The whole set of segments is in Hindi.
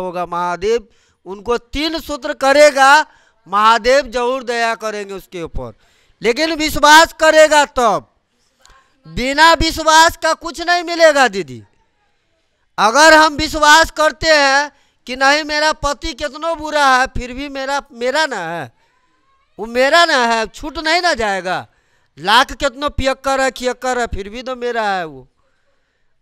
होगा महादेव उनको तीन सूत्र करेगा महादेव जरूर दया करेंगे उसके ऊपर लेकिन विश्वास करेगा तब बिना विश्वास का कुछ नहीं मिलेगा दीदी अगर हम विश्वास करते हैं कि नहीं मेरा पति कितना बुरा है फिर भी मेरा मेरा ना है वो मेरा ना है छूट नहीं ना जाएगा लाख कितना पियक्कर है खियक्कर है फिर भी तो मेरा है वो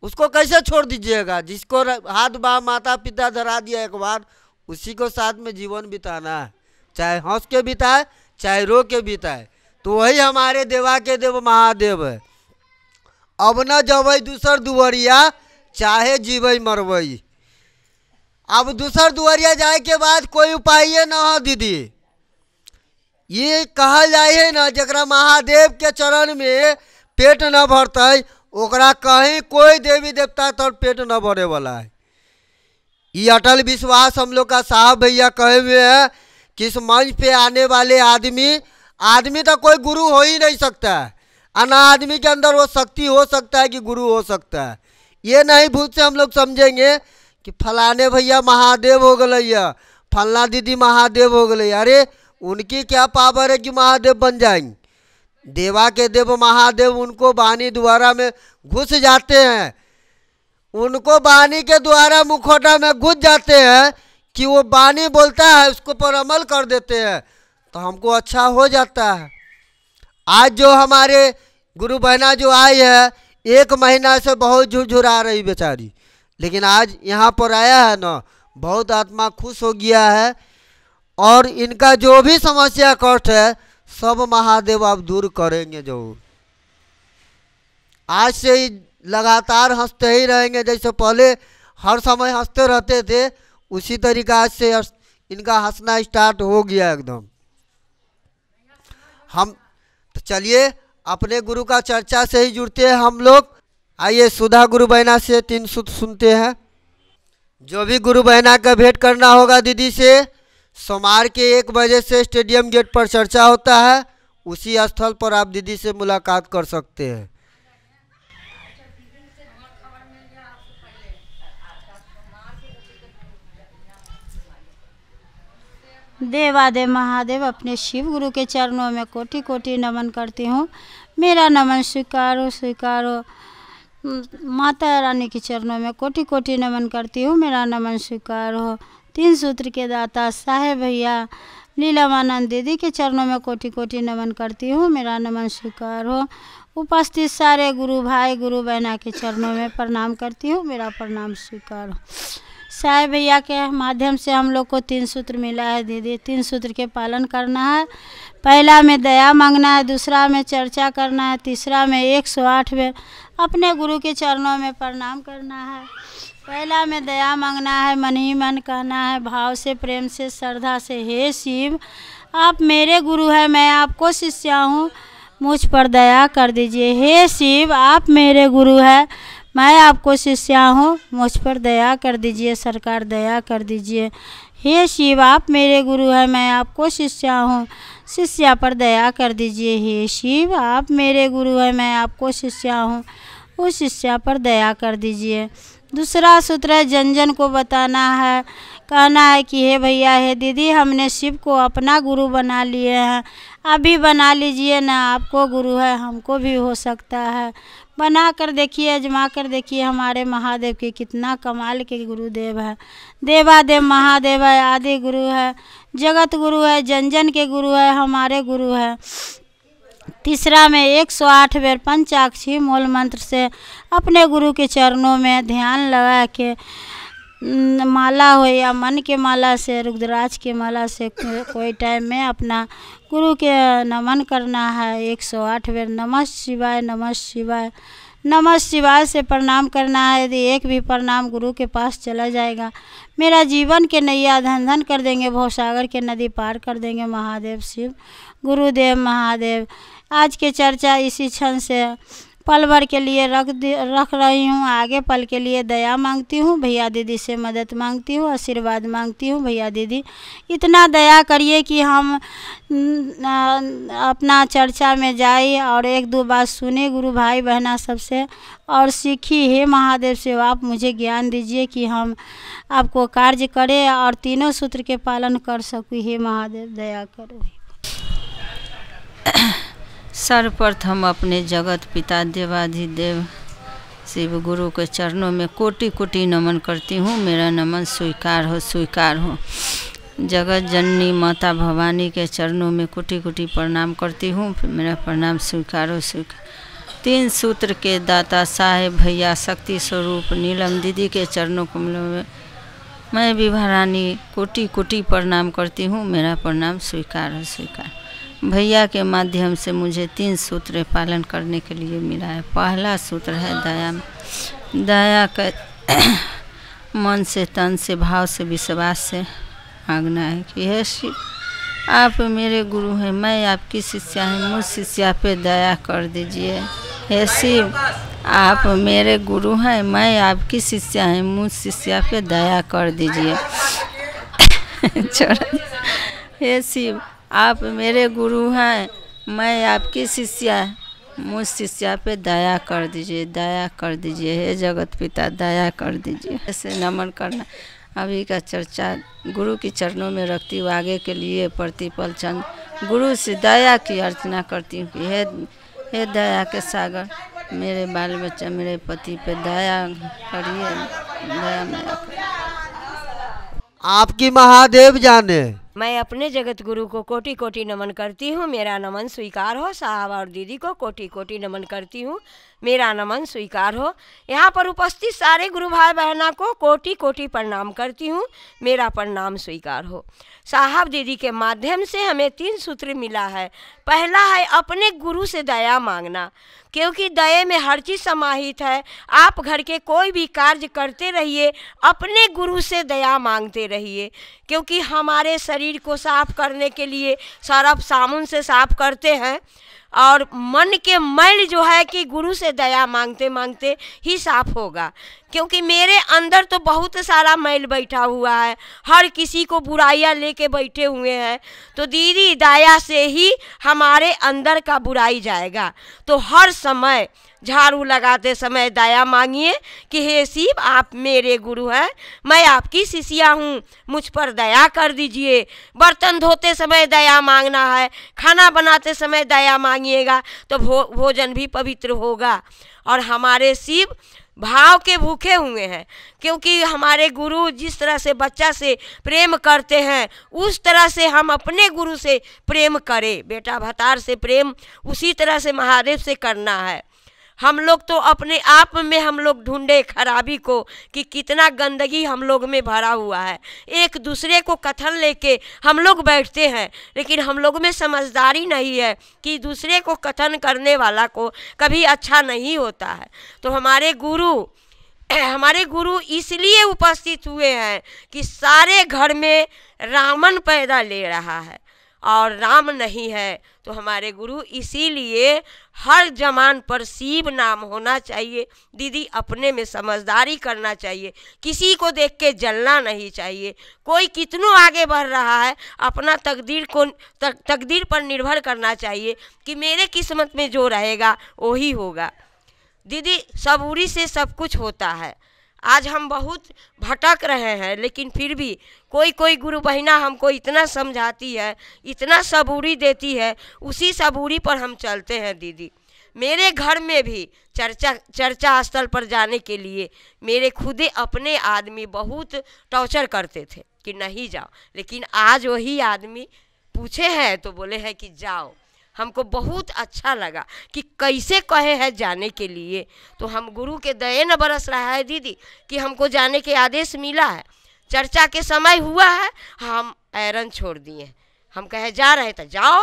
उसको कैसे छोड़ दीजिएगा जिसको हाथ बा माता पिता धरा दिया एक बार उसी को साथ में जीवन बिताना है चाहे हंस के बिताए चाहे रो के बिताए तो वही हमारे देवा के देव महादेव है अब न जब दूसर दुवरिया चाहे जीवई मरब अब दूसर दुवरिया जाए के बाद कोई उपाय न हो दीदी ये कहल जाए ना जरा महादेव के चरण में पेट न भरतै ओकरा कहीं कोई देवी देवता तर पेट न भरे वाला है ये अटल विश्वास हम लोग का साहब भैया कहे हुए है कि इस मंच पे आने वाले आदमी आदमी तो कोई गुरु हो ही नहीं सकता है अना आदमी के अंदर वो शक्ति हो सकता है कि गुरु हो सकता है ये नहीं भूल से हम लोग समझेंगे कि फलाने भैया महादेव हो गल फलना दीदी महादेव हो गई अरे उनकी क्या पावर है कि महादेव बन जाएंगे देवा के देव महादेव उनको वाणी द्वारा में घुस जाते हैं उनको वाणी के द्वारा मुखोटा में घुस जाते हैं कि वो वाणी बोलता है उसको पर अमल कर देते हैं तो हमको अच्छा हो जाता है आज जो हमारे गुरु बहना जो आई है एक महीना से बहुत झुरझुरा रही बेचारी लेकिन आज यहाँ पर आया है ना बहुत आत्मा खुश हो गया है और इनका जो भी समस्या कष्ट है सब महादेव आप दूर करेंगे जो आज से ही लगातार हंसते ही रहेंगे जैसे पहले हर समय हंसते रहते थे उसी तरीका से इनका हंसना स्टार्ट हो गया एकदम हम तो चलिए अपने गुरु का चर्चा से ही जुड़ते हैं हम लोग आइए सुधा गुरु बहना से तीन सूत्र सुनते हैं जो भी गुरु बहना का भेंट करना होगा दीदी से सोमवार के एक बजे से स्टेडियम गेट पर चर्चा होता है उसी स्थल पर आप दीदी से मुलाकात कर सकते हैं देवादे महादेव अपने शिव गुरु के चरणों में कोटि कोटि नमन करती हूँ मेरा नमन स्वीकारो स्वीकारो माता रानी के चरणों में कोटि कोटि नमन करती हूँ मेरा नमन स्वीकार हो तीन सूत्र के दाता साहेब भैया लीलावानंद दीदी के चरणों में कोटि कोटि नमन करती हूँ मेरा नमन स्वीकार हो उपस्थित सारे गुरु भाई गुरु बहना के चरणों में प्रणाम करती हूँ मेरा प्रणाम स्वीकार हो साय भैया के माध्यम से हम लोग को तीन सूत्र मिला है दीदी तीन सूत्र के पालन करना है पहला में दया मांगना है दूसरा में चर्चा करना है तीसरा में एक सौ आठ में अपने गुरु के चरणों में प्रणाम करना है पहला में दया मांगना है मन ही मन कहना है भाव से प्रेम से श्रद्धा से हे शिव आप मेरे गुरु हैं मैं आपको शिष्या हूँ मुझ पर दया कर दीजिए हे शिव आप मेरे गुरु हैं मैं आपको शिष्या हूँ मुझ पर दया कर दीजिए सरकार दया कर दीजिए हे शिव आप मेरे गुरु हैं मैं आपको शिष्या हूँ शिष्या पर दया कर दीजिए हे शिव आप मेरे गुरु हैं मैं आपको शिष्या हूँ उस शिष्या पर दया कर दीजिए दूसरा सूत्र है जन जन को बताना है कहना है कि हे भैया हे दीदी हमने शिव को अपना गुरु बना लिए हैं अभी बना लीजिए ना आपको गुरु है हमको भी हो सकता है बना कर देखिए जमा कर देखिए हमारे महादेव के कितना कमाल के गुरुदेव है देवादेव महादेव है आदि गुरु है जगत गुरु है जन जन के गुरु है हमारे गुरु है तीसरा में एक सौ आठ बेर पंचाक्षी मूल मंत्र से अपने गुरु के चरणों में ध्यान लगा के माला हो या मन के माला से रुद्राज के माला से कोई टाइम में अपना गुरु के नमन करना है एक सौ आठ बार नमः शिवाय नमः शिवाय नमः शिवाय से प्रणाम करना है यदि एक भी प्रणाम गुरु के पास चला जाएगा मेरा जीवन के नैया धन धन कर देंगे भवसागर के नदी पार कर देंगे महादेव शिव गुरुदेव महादेव आज के चर्चा इसी क्षण से पल भर के लिए रख रख रही हूँ आगे पल के लिए दया मांगती हूँ भैया दीदी से मदद मांगती हूँ आशीर्वाद मांगती हूँ भैया दीदी इतना दया करिए कि हम अपना चर्चा में जाए और एक दो बात सुने गुरु भाई बहना सबसे और सीखी हे महादेव से आप मुझे ज्ञान दीजिए कि हम आपको कार्य करें और तीनों सूत्र के पालन कर सकूँ हे महादेव दया करो सर्वप्रथम अपने जगत पिता देवाधिदेव शिव गुरु के चरणों में कोटि कोटि नमन करती हूँ मेरा नमन स्वीकार हो स्वीकार हो जगत जननी माता भवानी के चरणों में कोटि कोटि प्रणाम करती हूँ मेरा प्रणाम स्वीकार हो स्वीकार तीन सूत्र के दाता साहेब भैया शक्ति स्वरूप नीलम दीदी के चरणों को में मैं विभा रानी कोटि कोटि प्रणाम करती हूँ मेरा प्रणाम स्वीकार हो स्वीकार भैया के माध्यम से मुझे तीन सूत्र पालन करने के लिए मिला है पहला सूत्र है दया दया का मन से तन से भाव से विश्वास से मांगना है कि हे शिव आप मेरे गुरु हैं मैं आपकी शिष्या हूँ मुझ शिष्या पे दया कर दीजिए हे शिव आप मेरे गुरु हैं मैं आपकी शिष्या हूँ मुझ शिष्या पे दया कर दीजिए हे शिव आप मेरे गुरु हैं मैं आपकी शिष्या मुझ शिष्या पे दया कर दीजिए दया कर दीजिए हे जगत पिता दया कर दीजिए ऐसे नमन करना अभी का चर्चा गुरु की चरणों में रखती हूँ आगे के लिए प्रतिपल चंद गुरु से दया की अर्चना करती हूँ कि हे हे दया के सागर मेरे बाल बच्चा मेरे पति पे दया करिए दया मैं आपकी महादेव जाने मैं अपने जगत गुरु को कोटि कोटि नमन करती हूँ मेरा नमन स्वीकार हो साहब और दीदी को कोटि कोटि नमन करती हूँ मेरा नमन स्वीकार हो यहाँ पर उपस्थित सारे गुरु भाई बहना को कोटि कोटि प्रणाम करती हूँ मेरा प्रणाम स्वीकार हो साहब दीदी के माध्यम से हमें तीन सूत्र मिला है पहला है अपने गुरु से दया मांगना क्योंकि दया में हर चीज़ समाहित है आप घर के कोई भी कार्य करते रहिए अपने गुरु से दया मांगते रहिए क्योंकि हमारे शरीर को साफ करने के लिए सर्फ साबुन से साफ करते हैं और मन के मैल जो है कि गुरु से दया मांगते मांगते ही साफ होगा क्योंकि मेरे अंदर तो बहुत सारा मैल बैठा हुआ है हर किसी को बुराइयाँ लेके बैठे हुए हैं तो दीदी दया से ही हमारे अंदर का बुराई जाएगा तो हर समय झाड़ू लगाते समय दया मांगिए कि हे शिव आप मेरे गुरु हैं मैं आपकी शिष्या हूँ मुझ पर दया कर दीजिए बर्तन धोते समय दया मांगना है खाना बनाते समय दया मांगिएगा तो भो भोजन भी पवित्र होगा और हमारे शिव भाव के भूखे हुए हैं क्योंकि हमारे गुरु जिस तरह से बच्चा से प्रेम करते हैं उस तरह से हम अपने गुरु से प्रेम करें बेटा भतार से प्रेम उसी तरह से महादेव से करना है हम लोग तो अपने आप में हम लोग ढूंढे खराबी को कि कितना गंदगी हम लोग में भरा हुआ है एक दूसरे को कथन लेके हम लोग बैठते हैं लेकिन हम लोग में समझदारी नहीं है कि दूसरे को कथन करने वाला को कभी अच्छा नहीं होता है तो हमारे गुरु हमारे गुरु इसलिए उपस्थित हुए हैं कि सारे घर में रावण पैदा ले रहा है और राम नहीं है तो हमारे गुरु इसीलिए हर जमान पर शिव नाम होना चाहिए दीदी अपने में समझदारी करना चाहिए किसी को देख के जलना नहीं चाहिए कोई कितनों आगे बढ़ रहा है अपना तकदीर को तकदीर पर निर्भर करना चाहिए कि मेरे किस्मत में जो रहेगा वही होगा दीदी सबूरी से सब कुछ होता है आज हम बहुत भटक रहे हैं लेकिन फिर भी कोई कोई गुरु बहिना हमको इतना समझाती है इतना सबूरी देती है उसी सबूरी पर हम चलते हैं दीदी मेरे घर में भी चर्चा चर्चा स्थल पर जाने के लिए मेरे खुद अपने आदमी बहुत टॉर्चर करते थे कि नहीं जाओ लेकिन आज वही आदमी पूछे हैं तो बोले हैं कि जाओ हमको बहुत अच्छा लगा कि कैसे कहे हैं जाने के लिए तो हम गुरु के दया न बरस रहा है दीदी कि हमको जाने के आदेश मिला है चर्चा के समय हुआ है हम आयरन छोड़ दिए हम कहे जा रहे थे जाओ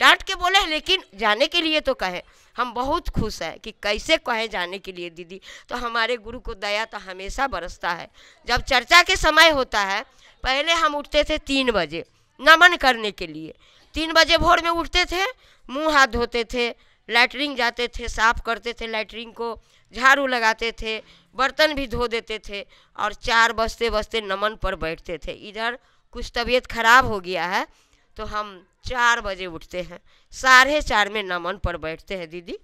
डांट के बोले लेकिन जाने के लिए तो कहे हम बहुत खुश हैं कि कैसे कहे जाने के लिए दीदी तो हमारे गुरु को दया तो हमेशा बरसता है जब चर्चा के समय होता है पहले हम उठते थे तीन बजे नमन करने के लिए तीन बजे भोर में उठते थे मुंह हाथ धोते थे लैटरिन जाते थे साफ करते थे लैटरिन को झाड़ू लगाते थे बर्तन भी धो देते थे और चार बजते बजते नमन पर बैठते थे इधर कुछ तबीयत खराब हो गया है तो हम चार बजे उठते हैं साढ़े चार में नमन पर बैठते हैं दीदी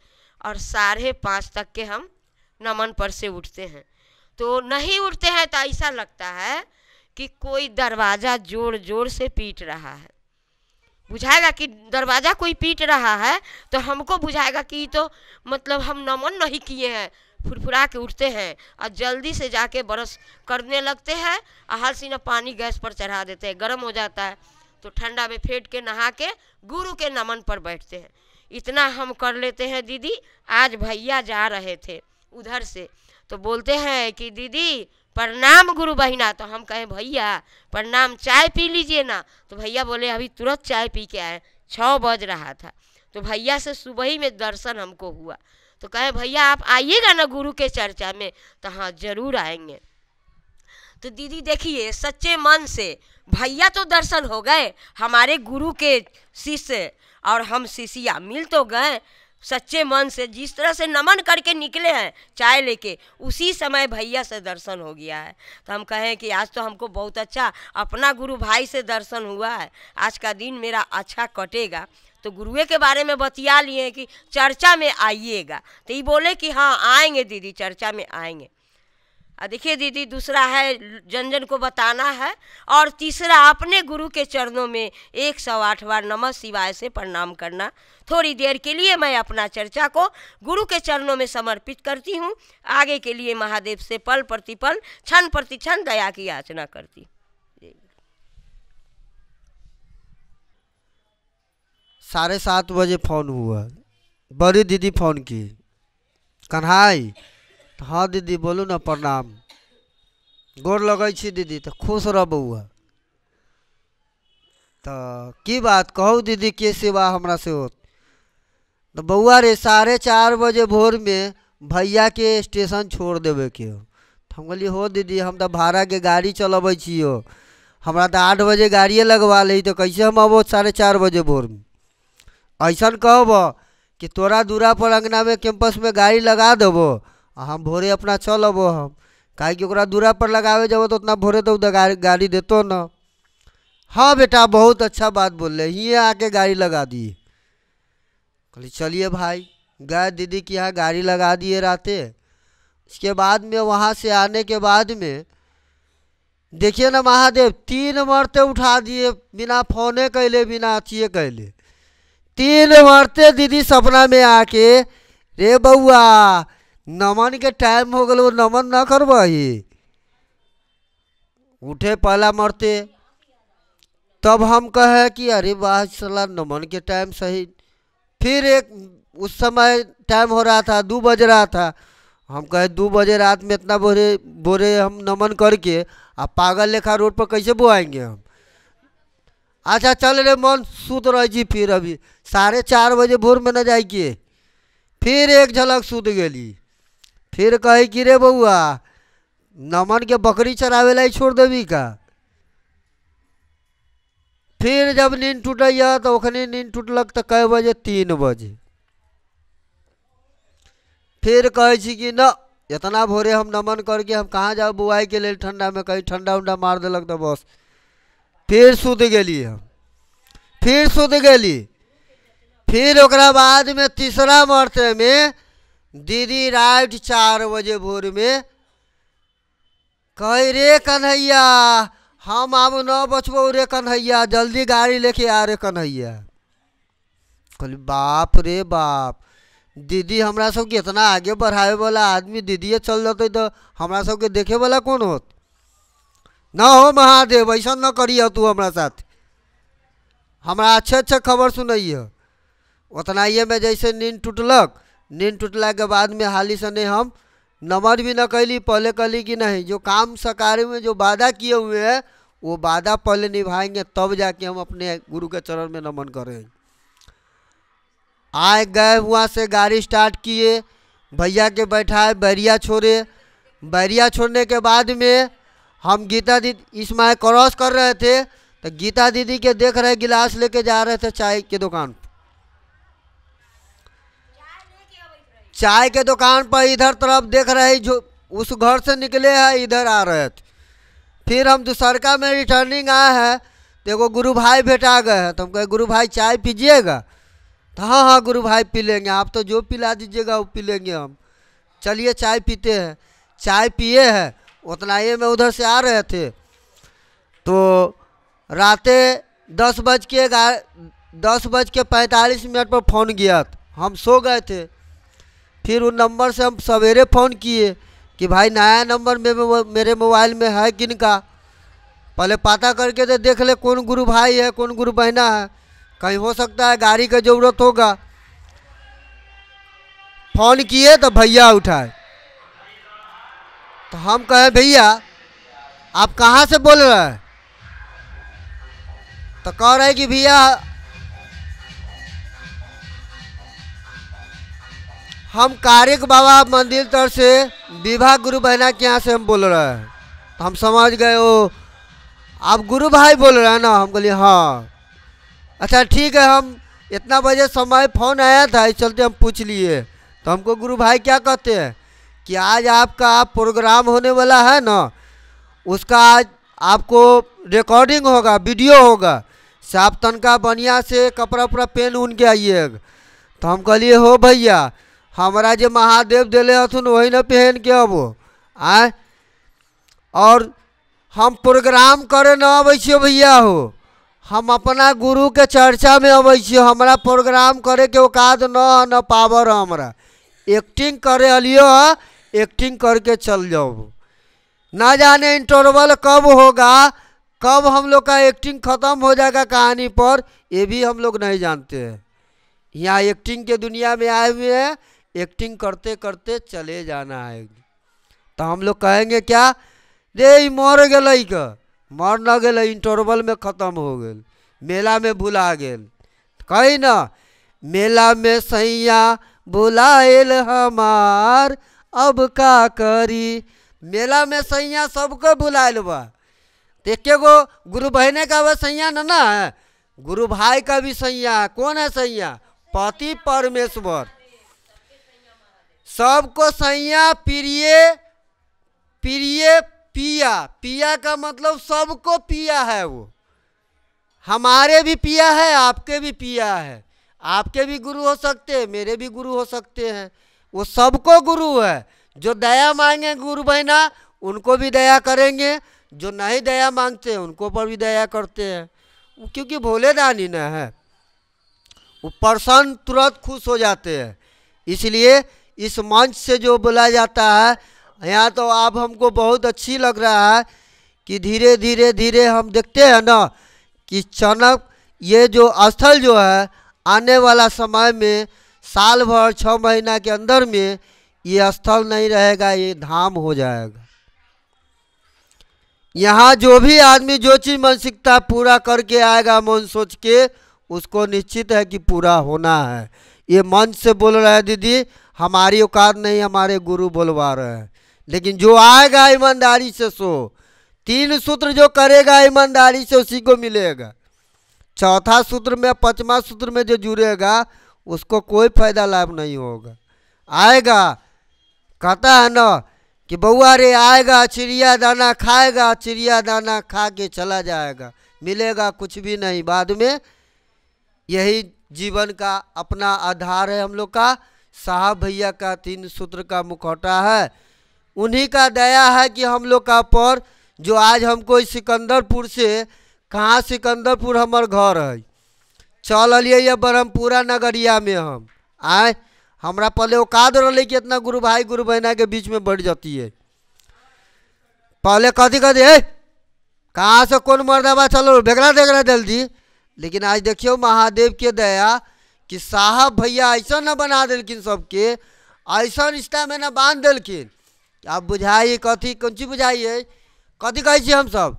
और साढ़े पाँच तक के हम नमन पर से उठते हैं तो नहीं उठते हैं तो ऐसा लगता है कि कोई दरवाज़ा जोर जोर से पीट रहा है बुझाएगा कि दरवाज़ा कोई पीट रहा है तो हमको बुझाएगा कि तो मतलब हम नमन नहीं किए हैं फुरफुरा के उठते हैं और जल्दी से जाके बरस करने लगते हैं और सीना पानी गैस पर चढ़ा देते हैं गर्म हो जाता है तो ठंडा में फेंट के नहा के गुरु के नमन पर बैठते हैं इतना हम कर लेते हैं दीदी आज भैया जा रहे थे उधर से तो बोलते हैं कि दीदी प्रणाम गुरु बहिना तो हम कहें भैया प्रणाम चाय पी लीजिए ना तो भैया बोले अभी तुरंत चाय पी के आए छः बज रहा था तो भैया से सुबह ही में दर्शन हमको हुआ तो कहे भैया आप आइएगा ना गुरु के चर्चा में तो हाँ जरूर आएंगे तो दीदी देखिए सच्चे मन से भैया तो दर्शन हो गए हमारे गुरु के शिष्य और हम शिष्या मिल तो गए सच्चे मन से जिस तरह से नमन करके निकले हैं चाय लेके उसी समय भैया से दर्शन हो गया है तो हम कहें कि आज तो हमको बहुत अच्छा अपना गुरु भाई से दर्शन हुआ है आज का दिन मेरा अच्छा कटेगा तो गुरुए के बारे में बतिया लिए कि चर्चा में आइएगा तो ये बोले कि हाँ आएंगे दीदी चर्चा में आएंगे देखिए दीदी दूसरा है जन जन को बताना है और तीसरा अपने गुरु के चरणों में एक सौ आठ बार नमः शिवाय से प्रणाम करना थोड़ी देर के लिए मैं अपना चर्चा को गुरु के चरणों में समर्पित करती हूँ आगे के लिए महादेव से पल प्रतिपल क्षण क्षण दया की याचना करती हूँ साढ़े सात बजे फ़ोन हुआ बड़ी दीदी फ़ोन की कन्हाई हाँ दीदी बोलू ना प्रणाम गोर लगे दीदी तो खुश रह बउआ तो की बात कहू दीदी के सेवा हमरा से होत तो बउआ रे साढ़े चार बजे भोर में भैया के स्टेशन छोड़ देवे के हो तो हम कहलिए हो दीदी हम तो भाड़ा के गाड़ी चलब हो हमारा तो आठ बजे गाड़िए लगवा ली तो कैसे हम अब साढ़े चार बजे भोर में ऐसा कहब कि तोरा दूरा पर अंगना में कैंपस में गाड़ी लगा देबो हम भोरे अपना अब हम काहे कि दूरा पर लगावे जब तो उतना भोरे तो गाड़ी देते न हाँ बेटा बहुत अच्छा बात बोल रहे ही आके गाड़ी लगा दिए कहली चलिए भाई गए दीदी की यहाँ गाड़ी लगा दिए रहते उसके बाद में वहाँ से आने के बाद में देखिए ना महादेव तीन मरते उठा दिए बिना फोने कैले बिना अचिए कैले तीन मरते दीदी सपना में आके रे बउआ नमन के टाइम हो गए वो नमन ना करब उठे पहला मरते तब हम कहे कि अरे वाह सला नमन के टाइम सही फिर एक उस समय टाइम हो रहा था दो बज रहा था हम कहे दो बजे रात में इतना बोरे बोरे हम नमन करके आ पागल लेखा रोड पर कैसे बोआएंगे हम अच्छा चल रे मन सूत रह जी फिर अभी साढ़े चार बजे भोर में न जाए के फिर एक झलक सूत गली फिर कहे कि रे बउआ नमन के बकरी चरावे ला छोड़ देवी का फिर जब नींद टूटैया तो नींद टूटलक तो कै बजे तीन बजे फिर कहे कि न इतना भोरे हम नमन करके हम कहाँ जाओ बुआई के लिए ठंडा में कहीं ठंडा उंडा मार दिलक तो बस फिर सुत गली हम फिर सुत गली फिर ओकरा बाद में तीसरा मरते में दीदी रात चार बजे भोर में कह रे कन्हैया हम आब न बचबो रे कन्हैया जल्दी गाड़ी लेके आ रे कन्हैया कल बाप रे बाप दीदी हमरा सबके इतना आगे बढ़ावे वाला आदमी दीदीए चल जते तो हमरा सबके देखे वाला कौन होत ना हो महादेव ऐसा न करिए तू हमरा साथ हमरा अच्छे अच्छे खबर सुनैय उतना ये में जैसे नींद टूटलक नींद टूटला के बाद में हाली सने हम नमर भी न कैली पहले कली कि नहीं जो काम सकार में जो वादा किए हुए हैं वो वादा पहले निभाएंगे तब जाके हम अपने गुरु के चरण में नमन करें आए गए वहाँ से गाड़ी स्टार्ट किए भैया के बैठाए बैरिया छोड़े बैरिया छोड़ने के बाद में हम गीता दीदी इस माह क्रॉस कर रहे थे तो गीता दीदी के देख रहे गिलास लेके जा रहे थे चाय के दुकान चाय के दुकान पर इधर तरफ देख रहे जो उस घर से निकले हैं इधर आ रहे थे फिर हम दुसरका में रिटर्निंग आए हैं तो एगो गुरु भाई भेटा गए हैं तो हम कहे गुरु भाई चाय पीजिएगा तो हाँ हाँ गुरु भाई पी लेंगे आप तो जो पिला दीजिएगा वो पी लेंगे हम चलिए चाय पीते हैं चाय पिए हैं उतना ये में उधर से आ रहे थे तो रातें दस बज के दस बज के पैंतालीस मिनट पर फ़ोन गया हम सो गए थे फिर उन नंबर से हम सवेरे फ़ोन किए कि भाई नया नंबर मेरे मोबाइल में है किन का पहले पता करके तो देख ले कौन गुरु भाई है कौन गुरु बहना है कहीं हो सकता है गाड़ी का ज़रूरत होगा फ़ोन किए तो भैया उठाए तो हम कहें भैया आप कहाँ से बोल रहे हैं तो कह रहे कि भैया हम कारिक बाबा मंदिर तर से विवाह गुरु बहना के यहाँ से हम बोल रहे हैं तो हम समझ गए वो आप गुरु भाई बोल रहे हैं ना हम बोलिए हाँ अच्छा ठीक है हम इतना बजे समय फ़ोन आया था इस चलते हम पूछ लिए तो हमको गुरु भाई क्या कहते हैं कि आज आपका प्रोग्राम होने वाला है ना उसका आज आपको रिकॉर्डिंग होगा वीडियो होगा से आप तनका बनिया से कपड़ा उपड़ा पहन उन के आइएगा तो हम कहिए हो भैया हमारा जो महादेव दिले हथुन वही न पहन के अब आए और हम प्रोग्राम करे न अब भैया हो हम अपना गुरु के चर्चा में अब हमारा प्रोग्राम करे के औकात न न पावर हमारा एक्टिंग करे अलियो एक्टिंग करके चल जाओ ना जाने इंटरवल कब होगा कब हम लोग का एक्टिंग ख़त्म हो जाएगा कहानी पर ये भी हम लोग नहीं जानते हैं यहाँ एक्टिंग के दुनिया में आए हुए हैं एक्टिंग करते करते चले जाना है तो हम लोग कहेंगे क्या रे मर गल क मर न गल इंटरवल में ख़त्म हो गए मेला में भुला गए तो कही ना मेला में सैया भुलाएल हमार अब का करी मेला में सैया सबको बुलाएल बा देखे तो गो गुरु बहने का वह सैया न ना है गुरु भाई का भी सैया है कौन है सैया पति परमेश्वर सबको सैया प्रिय प्रिय पिया पिया का मतलब सबको पिया है वो हमारे भी पिया है आपके भी पिया है आपके भी गुरु हो सकते हैं मेरे भी गुरु हो सकते हैं वो सबको गुरु है जो दया मांगे गुरु बहना उनको भी दया करेंगे जो नहीं दया मांगते हैं उनको पर भी दया करते हैं क्योंकि भोले दानी न है वो प्रसन्न तुरंत खुश हो जाते हैं इसलिए इस मंच से जो बोला जाता है यहाँ तो आप हमको बहुत अच्छी लग रहा है कि धीरे धीरे धीरे हम देखते हैं ना कि चनक ये जो स्थल जो है आने वाला समय में साल भर छः महीना के अंदर में ये स्थल नहीं रहेगा ये धाम हो जाएगा यहाँ जो भी आदमी जो चीज़ मानसिकता पूरा करके आएगा मन सोच के उसको निश्चित है कि पूरा होना है ये मन से बोल रहा है दीदी हमारी औकात नहीं हमारे गुरु बोलवा रहे हैं लेकिन जो आएगा ईमानदारी से सो तीन सूत्र जो करेगा ईमानदारी से उसी को मिलेगा चौथा सूत्र में पाँचवा सूत्र में जो जुड़ेगा उसको कोई फायदा लाभ नहीं होगा आएगा कहता है ना कि बउआ रे आएगा चिड़िया दाना खाएगा चिड़िया दाना खा के चला जाएगा मिलेगा कुछ भी नहीं बाद में यही जीवन का अपना आधार है हम लोग का साहब भैया का तीन सूत्र का मुखौटा है उन्हीं का दया है कि हम लोग का पर जो आज हमको सिकंदरपुर से कहाँ सिकंदरपुर हमार घर है चल अलिए ब्रह्मपुरा नगरिया में हम आए हमारा पहले औकात रही कि इतना गुरु भाई गुरु बहना के बीच में बढ़ जाती है पहले कथी कथी है कहाँ से कौन मर्दाबा चलो बेगरा देगरा दल जल्दी लेकिन आज देखियो महादेव के दया कि साहब भैया ऐसा न बना दिलखिन सबके ऐसा रिश्ता में न बांध दिलखिन आप बुझाइए कथी कौन चीज बुझाइए कथी कहे हम सब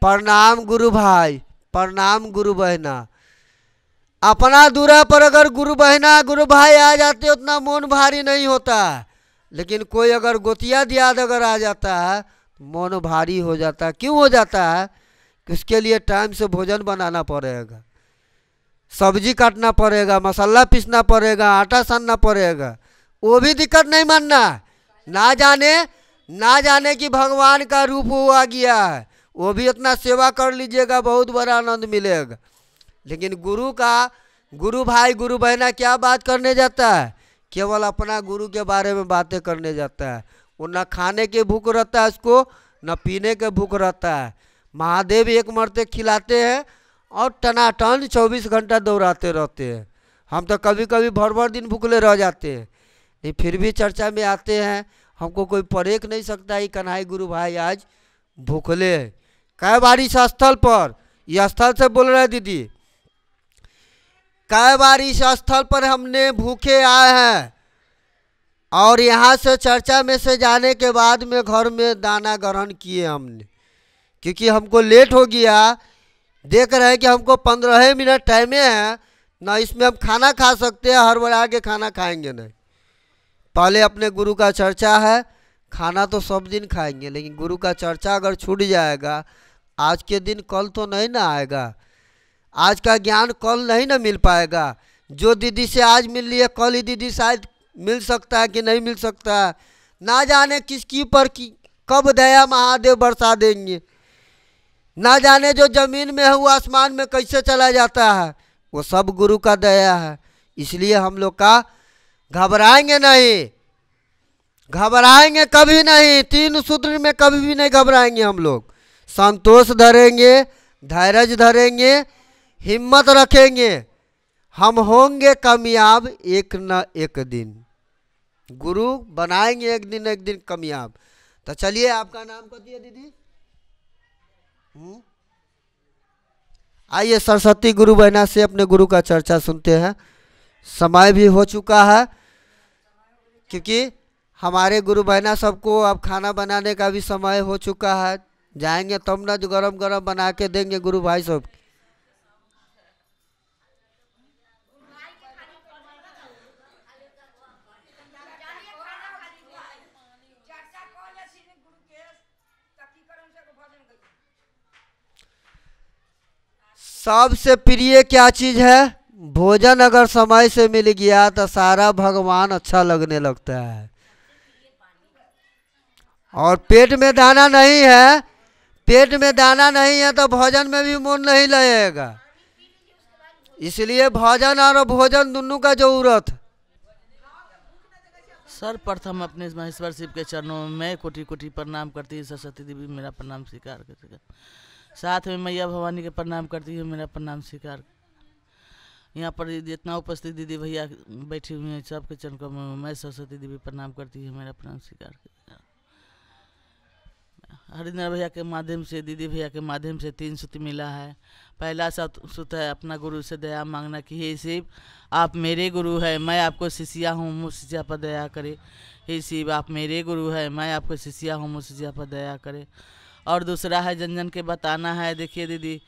प्रणाम गुरु भाई प्रणाम गुरु बहना अपना दूरा पर अगर गुरु बहना गुरु भाई आ जाते उतना मन भारी नहीं होता लेकिन कोई अगर गोतिया दियाद अगर आ जाता है तो मन भारी हो जाता है क्यों हो जाता है कि उसके लिए टाइम से भोजन बनाना पड़ेगा सब्जी काटना पड़ेगा मसाला पीसना पड़ेगा आटा सानना पड़ेगा वो भी दिक्कत नहीं मानना ना जाने ना जाने कि भगवान का रूप वो आ गया है वो भी इतना सेवा कर लीजिएगा बहुत बड़ा आनंद मिलेगा लेकिन गुरु का गुरु भाई गुरु बहना क्या बात करने जाता है केवल अपना गुरु के बारे में बातें करने जाता है वो न खाने के भूख रहता है उसको न पीने के भूख रहता है महादेव एक मरते खिलाते हैं और टनाटन चौबीस घंटा दौड़ाते रहते हैं हम तो कभी कभी भर भर दिन भूखले रह जाते हैं नहीं फिर भी चर्चा में आते हैं हमको कोई परेख नहीं सकता है कन्हाई गुरु भाई आज भूखले कै बार इस स्थल पर यह स्थल से बोल रहे दीदी कै बार इस स्थल पर हमने भूखे आए हैं और यहाँ से चर्चा में से जाने के बाद में घर में दाना ग्रहण किए हमने क्योंकि हमको लेट हो गया देख रहे हैं कि हमको पंद्रह मिनट टाइम है ना इसमें हम खाना खा सकते हैं हर बड़ा के खाना खाएंगे नहीं पहले अपने गुरु का चर्चा है खाना तो सब दिन खाएंगे लेकिन गुरु का चर्चा अगर छूट जाएगा आज के दिन कल तो नहीं ना आएगा आज का ज्ञान कल नहीं ना मिल पाएगा जो दीदी से आज मिल लिया कल ही दीदी शायद मिल सकता है कि नहीं मिल सकता है ना जाने किसकी पर कब दया महादेव बरसा देंगे ना जाने जो ज़मीन में है वो आसमान में कैसे चला जाता है वो सब गुरु का दया है इसलिए हम लोग का घबराएंगे नहीं घबराएंगे कभी नहीं तीन सूत्र में कभी भी नहीं घबराएंगे हम लोग संतोष धरेंगे धैर्य धरेंगे हिम्मत रखेंगे हम होंगे कामयाब एक न एक दिन गुरु बनाएंगे एक दिन एक दिन कामयाब तो चलिए आपका नाम कह दिया दीदी आइए सरस्वती गुरु बहना से अपने गुरु का चर्चा सुनते हैं समय भी हो चुका है क्योंकि हमारे गुरु बहना सबको अब खाना बनाने का भी समय हो चुका है जाएंगे तब ना जो गरम गरम बना के देंगे गुरु भाई सब सबसे प्रिय क्या चीज़ है भोजन अगर समय से मिल गया तो सारा भगवान अच्छा लगने लगता है और पेट में दाना नहीं है पेट में दाना नहीं है तो भोजन में भी मन नहीं लगेगा इसलिए भोजन और भोजन दोनों का जरूरत सर प्रथम अपने महेश्वर शिव के चरणों में कोटि कोटि प्रणाम करती सरस्वती देवी मेरा प्रणाम स्वीकार करती साथ में मैया भवानी के प्रणाम करती हूँ मेरा प्रणाम स्वीकार यहाँ पर जितना उपस्थित दीदी भैया बैठे हुए हैं सबके चरण में मैं सरस्वती देवी प्रणाम करती हूँ मेरा प्रणाम स्वीकार हरिंद्र भैया के माध्यम से दीदी भैया के माध्यम से तीन सूत मिला है पहला सूत है अपना गुरु से दया मांगना कि हे शिव आप मेरे गुरु है मैं आपको शिष्या हूँ मुझ शिष्या पर दया करे हे शिव आप मेरे गुरु है मैं आपको शिष्या हूँ मुझ शिष्या पर दया करे और दूसरा है जन जन के बताना है देखिए दीदी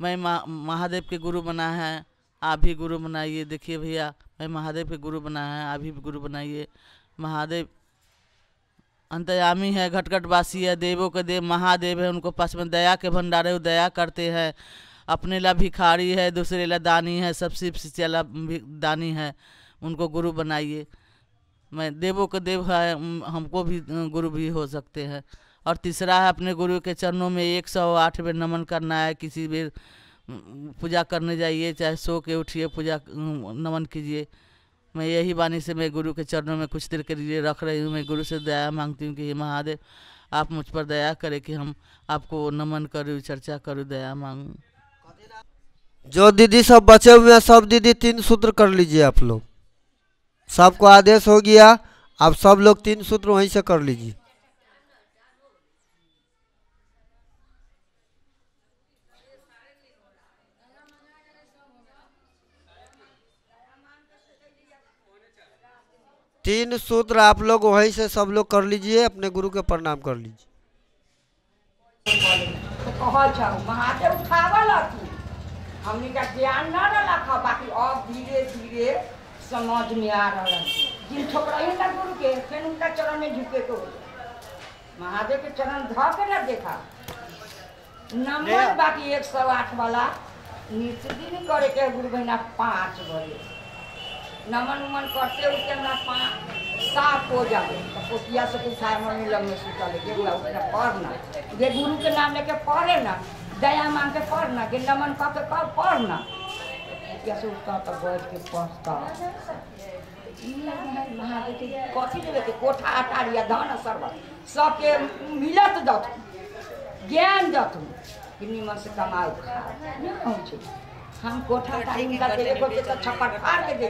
मैं मा महादेव के गुरु बना है आप भी गुरु बनाइए देखिए भैया मैं महादेव के गुरु बना है आप भी गुरु बनाइए महादेव अंतयामी है घटघटवासी है देवों के देव महादेव है उनको पास में दया के भंडारे दया करते हैं अपने ला भिखारी है दूसरे ला दानी है सब शिव शिष्य ला दानी है उनको गुरु बनाइए मैं देवों के देव है हमको भी गुरु भी हो सकते हैं और तीसरा है अपने गुरु के चरणों में एक सौ आठ बेर नमन करना है किसी बेर पूजा करने जाइए चाहे सो के उठिए पूजा नमन कीजिए मैं यही वाणी से मैं गुरु के चरणों में कुछ देर के लिए रख रही हूँ मैं गुरु से दया मांगती हूँ कि हे महादेव आप मुझ पर दया करें कि हम आपको नमन करूँ चर्चा करूँ दया मांगूँ जो दीदी सब बचे हुए हैं सब दीदी तीन सूत्र कर लीजिए आप लोग सबको आदेश हो गया आप सब लोग तीन सूत्र वहीं से कर लीजिए तीन सूत्र आप लोग वहीं से सब लोग कर लीजिए अपने गुरु के प्रणाम कर लीजिए हमने का ज्ञान न रहा था बाकी अब धीरे धीरे समझ में आ रहा जिन गुरु के फिर उनका चरण में झुके तो महादेव के चरण के देखा नंबर बाकी एक सौ आठ वाला दिन करे के गुरु बहना पाँच बजे नमन उमन करते उसके उठते हमारा साफ हो जाए तो पोतिया से कुछ हारमोनी लग में सूता लेके पढ़ना जे गुरु के नाम लेके पढ़े ना दया मांग के पढ़ना के नमन कह के कब पढ़ना पोतिया से उठता तो बैठ के पढ़ता कथी देवे के कोठा अटारी या धन सर्वत सबके मिलत दत ज्ञान दत निमन से कमाल खा नहीं हम कोठा अटारी उनका देवे को छप्पड़ फाड़ के दे